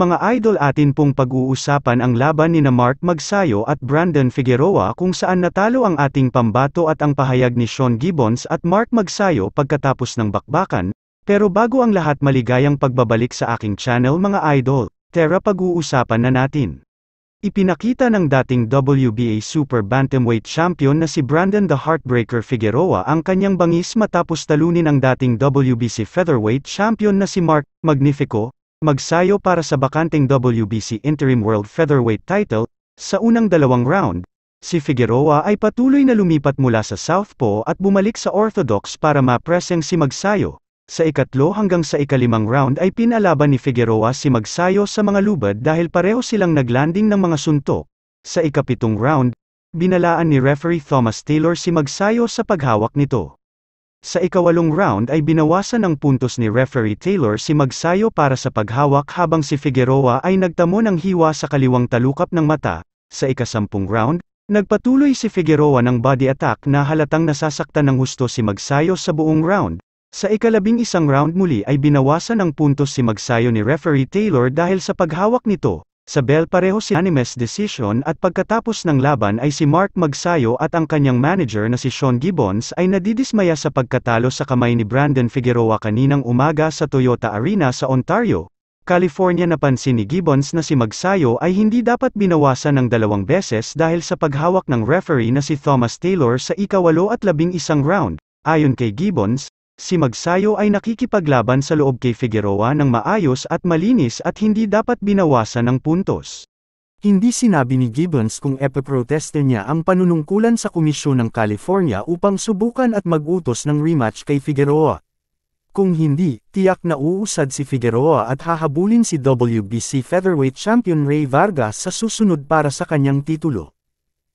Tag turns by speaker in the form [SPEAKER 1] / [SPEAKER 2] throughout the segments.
[SPEAKER 1] Mga idol atin pong pag-uusapan ang laban ni na Mark Magsayo at Brandon Figueroa kung saan natalo ang ating pambato at ang pahayag ni Sean Gibbons at Mark Magsayo pagkatapos ng bakbakan, pero bago ang lahat maligayang pagbabalik sa aking channel mga idol, tara pag-uusapan na natin. Ipinakita ng dating WBA Super Bantamweight Champion na si Brandon the Heartbreaker Figueroa ang kanyang bangis matapos talunin ang dating WBC Featherweight Champion na si Mark Magnifico, Magsayo para sa bakanting WBC Interim World Featherweight title, sa unang dalawang round, si Figueroa ay patuloy na lumipat mula sa southpaw at bumalik sa orthodox para mapreseng si Magsayo. Sa ikatlo hanggang sa ikalimang round ay pinalaban ni Figueroa si Magsayo sa mga lubad dahil pareho silang naglanding ng mga suntok. Sa ikapitong round, binalaan ni referee Thomas Taylor si Magsayo sa paghawak nito. Sa ikawalong round ay binawasan ng puntos ni referee Taylor si Magsayo para sa paghawak habang si Figueroa ay nagtamo ng hiwa sa kaliwang talukap ng mata. Sa ikasampung round, nagpatuloy si Figueroa ng body attack na halatang nasasaktan ng husto si Magsayo sa buong round. Sa ikalabing isang round muli ay binawasan ng puntos si Magsayo ni referee Taylor dahil sa paghawak nito. Sa bell pareho si Animes decision at pagkatapos ng laban ay si Mark magsayo at ang kanyang manager na si Sean Gibbons ay nadidismaya sa pagkatalo sa kamay ni Brandon Figueroa kaninang umaga sa Toyota Arena sa Ontario, California napansin ni Gibbons na si Magsayo ay hindi dapat binawasan ng dalawang beses dahil sa paghawak ng referee na si Thomas Taylor sa ikawalo at labing isang round. Ayon kay Gibbons, si Magsayo ay nakikipaglaban sa loob kay Figueroa ng maayos at malinis at hindi dapat binawasan ng puntos. Hindi sinabi ni Gibbons kung epeproteste niya ang panunungkulan sa Komisyon ng California upang subukan at magutos ng rematch kay Figueroa. Kung hindi, tiyak na uusad si Figueroa at hahabulin si WBC featherweight champion Ray Vargas sa susunod para sa kanyang titulo.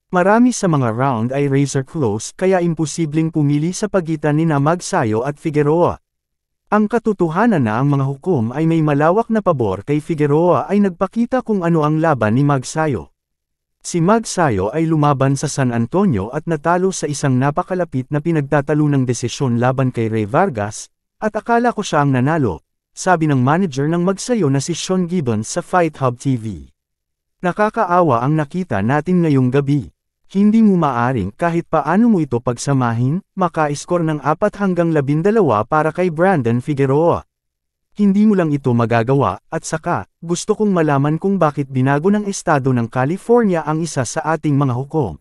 [SPEAKER 1] Marami sa mga round ay razor close kaya imposibleng pumili sa pagitan ni Namagsayo at Figueroa. Ang katotohanan na ang mga hukom ay may malawak na pabor kay Figueroa ay nagpakita kung ano ang laban ni Magsayo. Si Magsayo ay lumaban sa San Antonio at natalo sa isang napakalapit na pinagtatalunang desisyon laban kay Ray Vargas, at akala ko siya ang nanalo, sabi ng manager ng Magsayo na si Sean Gibbons sa Fight Hub TV. Nakakaawa ang nakita natin ngayong gabi. Hindi mo maaring kahit paano mo ito pagsamahin, makaiskor ng 4 hanggang 12 para kay Brandon Figueroa. Hindi mo lang ito magagawa, at saka, gusto kong malaman kung bakit binago ng estado ng California ang isa sa ating mga hukom.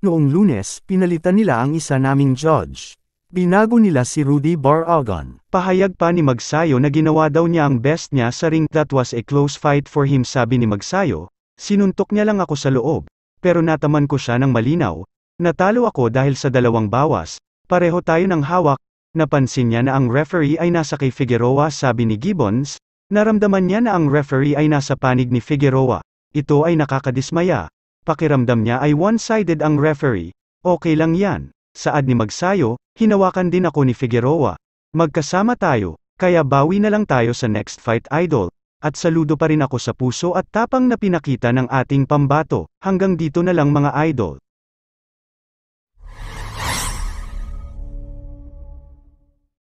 [SPEAKER 1] Noong lunes, pinalitan nila ang isa naming judge. Binago nila si Rudy Barragan. Pahayag pa ni Magsayo na ginawa daw niya ang best niya sa ring that was a close fight for him sabi ni Magsayo, sinuntok niya lang ako sa loob, pero nataman ko siya ng malinaw. Natalo ako dahil sa dalawang bawas, pareho tayo ng hawak, napansin niya na ang referee ay nasa kay Figueroa sabi ni Gibbons, naramdaman niya na ang referee ay nasa panig ni Figueroa, ito ay nakakadismaya, pakiramdam niya ay one-sided ang referee, okay lang yan, saad ni Magsayo, hinawakan din ako ni Figueroa, magkasama tayo, kaya bawi na lang tayo sa next fight idol, at saludo pa rin ako sa puso at tapang na pinakita ng ating pambato, hanggang dito na lang mga idol.